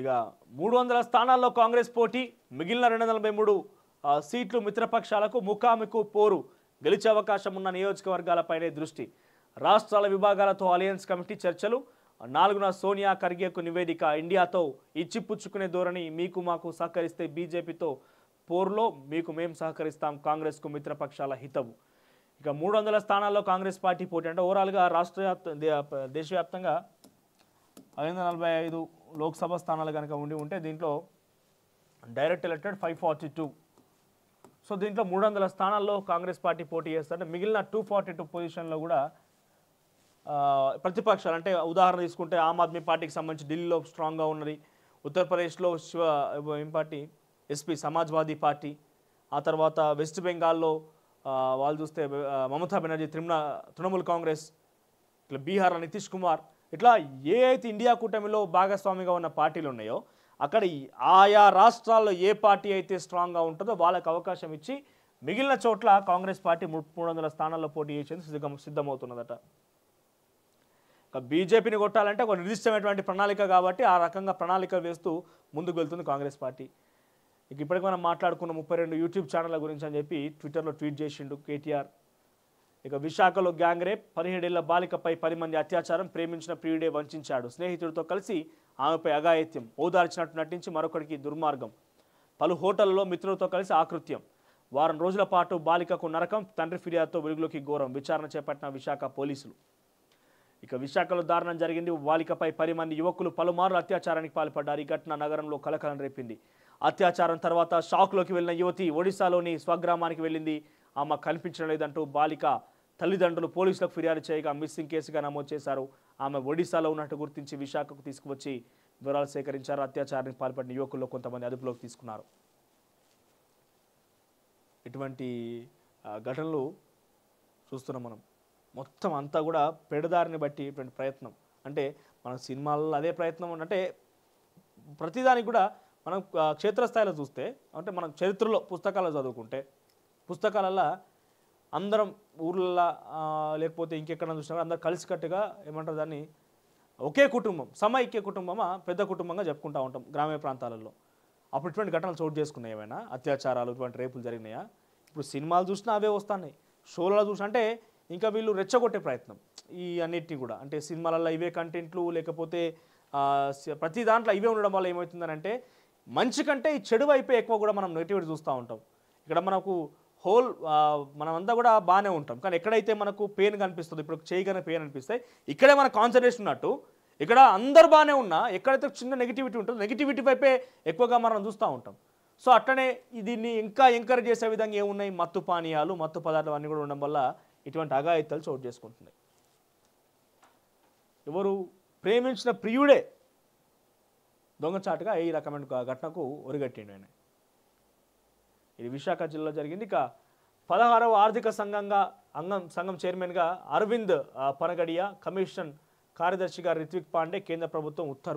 ఇక మూడు వందల స్థానాల్లో కాంగ్రెస్ పోటీ మిగిలిన రెండు వందల నలభై మూడు సీట్లు మిత్రపక్షాలకు ముఖాముఖి పోరు గెలిచే అవకాశం ఉన్న నియోజకవర్గాలపైనే దృష్టి రాష్ట్రాల విభాగాలతో అలయన్స్ కమిటీ చర్చలు నాలుగున సోనియా ఖర్గేకు నివేదిక ఇండియాతో ఇచ్చి పుచ్చుకునే ధోరణి మీకు మాకు సహకరిస్తే బీజేపీతో పోరులో మీకు మేము సహకరిస్తాం కాంగ్రెస్కు మిత్రపక్షాల హితము ఇక మూడు వందల స్థానాల్లో కాంగ్రెస్ పార్టీ పోటీ అంటే ఓవరాల్గా రాష్ట్ర దేశవ్యాప్తంగా ఐదు వందల నలభై ఐదు లోక్సభ స్థానాలు కనుక ఉండి ఉంటే దీంట్లో direct elected five forty two so దీంట్లో మూడు వందల స్థానాల్లో కాంగ్రెస్ పార్టీ పోటీ చేస్తుంటే మిగిలిన టూ ఫార్టీ టూ పొజిషన్లో కూడా ప్రతిపక్షాలు అంటే ఉదాహరణ తీసుకుంటే ఆమ్ ఆద్మీ పార్టీకి సంబంధించి ఢిల్లీలో స్ట్రాంగ్గా ఉన్నది ఉత్తరప్రదేశ్లో శివ ఏం పార్టీ ఎస్పీ సమాజ్వాదీ పార్టీ ఆ తర్వాత వెస్ట్ బెంగాల్లో వాళ్ళు చూస్తే మమతా బెనర్జీ తృణమూల్ కాంగ్రెస్ ఇట్లా బీహార్లో నితీష్ కుమార్ ఇట్లా ఏ అయితే ఇండియా కూటమిలో భాగస్వామిగా ఉన్న పార్టీలు ఉన్నాయో అక్కడ ఆయా రాష్ట్రాల్లో ఏ పార్టీ అయితే స్ట్రాంగ్గా ఉంటుందో వాళ్ళకు అవకాశం ఇచ్చి మిగిలిన చోట్ల కాంగ్రెస్ పార్టీ మూడు వందల స్థానాల్లో పోటీ చేసేందుకు సిద్ధం సిద్ధమవుతున్నదట బీజేపీని కొట్టాలంటే ఒక నిర్దిష్టమైనటువంటి ప్రణాళిక కాబట్టి ఆ రకంగా ప్రణాళిక వేస్తూ ముందుకు వెళ్తుంది కాంగ్రెస్ పార్టీ ఇక ఇప్పటికి మనం మాట్లాడుకున్న ముప్పై రెండు యూట్యూబ్ ఛానళ్ళ గురించి అని చెప్పి ట్విట్టర్లో ట్వీట్ చేసిండు కేటీఆర్ ఇక విశాఖలో గ్యాంగ్ రేప్ పదిహేడేళ్ల బాలికపై పది మంది అత్యాచారం ప్రేమించిన ప్రియుడే వంచాడు స్నేహితుడితో కలిసి ఆమెపై అగాయత్యం ఓదార్చినట్టు నటించి మరొకరికి దుర్మార్గం పలు హోటళ్లలో మిత్రులతో కలిసి ఆకృత్యం వారం రోజుల పాటు బాలికకు నరకం తండ్రి ఫిర్యాదుతో వెలుగులోకి ఘోరం విచారణ చేపట్టిన విశాఖ పోలీసులు ఇక విశాఖలో దారుణం జరిగింది బాలికపై పది మంది యువకులు పలుమార్లు అత్యాచారానికి పాల్పడ్డారు ఈ ఘటన నగరంలో కలకలం రేపింది అత్యాచారం తర్వాత షాక్లోకి వెళ్ళిన యువతి ఒడిశాలోని స్వగ్రామానికి వెళ్ళింది ఆమె కనిపించడం లేదంటూ బాలిక తల్లిదండ్రులు పోలీసులకు ఫిర్యాదు చేయగా మిస్సింగ్ కేసుగా నమోదు చేశారు ఆమె ఒడిశాలో ఉన్నట్టు గుర్తించి విశాఖకు తీసుకువచ్చి వివరాలు సేకరించారు అత్యాచారానికి పాల్పడిన యువకుల్లో కొంతమంది అదుపులోకి తీసుకున్నారు ఇటువంటి ఘటనలు చూస్తున్నాం మనం మొత్తం అంతా కూడా పెడదారిని బట్టి ఇటువంటి ప్రయత్నం అంటే మన సినిమాల్లో అదే ప్రయత్నం అంటే ప్రతిదానికి కూడా మనం క్షేత్రస్థాయిలో చూస్తే అంటే మనం చరిత్రలో పుస్తకాలు చదువుకుంటే పుస్తకాలలో అందరం ఊర్లలో లేకపోతే ఇంకెక్కడ చూసినా అందరూ కలిసికట్టుగా ఏమంటారు దాన్ని ఒకే కుటుంబం సమైక్య కుటుంబమా పెద్ద కుటుంబంగా చెప్పుకుంటూ ఉంటాం గ్రామీణ ప్రాంతాలలో అప్పుడు ఇటువంటి ఘటనలు చోటు చేసుకున్నాయి ఏమైనా అత్యాచారాలు ఇటువంటి రేపులు జరిగినాయా ఇప్పుడు సినిమాలు చూసినా అవే వస్తున్నాయి షోలలో చూసినా అంటే ఇంకా వీళ్ళు రెచ్చగొట్టే ప్రయత్నం ఈ అన్నిటిని కూడా అంటే సినిమాలలో ఇవే కంటెంట్లు లేకపోతే ప్రతి దాంట్లో ఇవే ఉండడం వల్ల అంటే మంచి కంటే ఈ చెడు వైపే ఎక్కువ కూడా మనం నెగిటివిటీ చూస్తూ ఉంటాం ఇక్కడ మనకు హోల్ మనమంతా కూడా బాగానే ఉంటాం కానీ ఎక్కడైతే మనకు పెయిన్ కనిపిస్తుంది ఇప్పుడు చేయగానే పెయిన్ అనిపిస్తాయి ఇక్కడే మన కాన్సన్ట్రేషన్ ఉన్నట్టు ఇక్కడ అందరు బాగానే ఉన్నా ఎక్కడైతే చిన్న నెగిటివిటీ ఉంటుందో నెగిటివిటీ వైపే ఎక్కువగా మనం చూస్తూ ఉంటాం సో అట్లనే దీన్ని ఇంకా ఎంకరేజ్ చేసే విధంగా ఏమున్నాయి మత్తు పానీయాలు మత్తు పదార్థాలు అన్నీ కూడా ఉండడం వల్ల ఇటువంటి అఘాయిత్యాలు చోటు చేసుకుంటున్నాయి ఎవరు ప్రేమించిన ప్రియుడే దొంగచాటుగా ఈ రకమైన ఘటనకు ఒరిగట్టిండు ఆయన ఇది విశాఖ జిల్లాలో జరిగింది ఇక పదహారవ ఆర్థిక సంఘంగా అంగం సంఘం చైర్మన్గా అరవింద్ పనగడియా కమిషన్ కార్యదర్శిగా రిత్విక్ పాండే కేంద్ర ప్రభుత్వం ఉత్తర్వు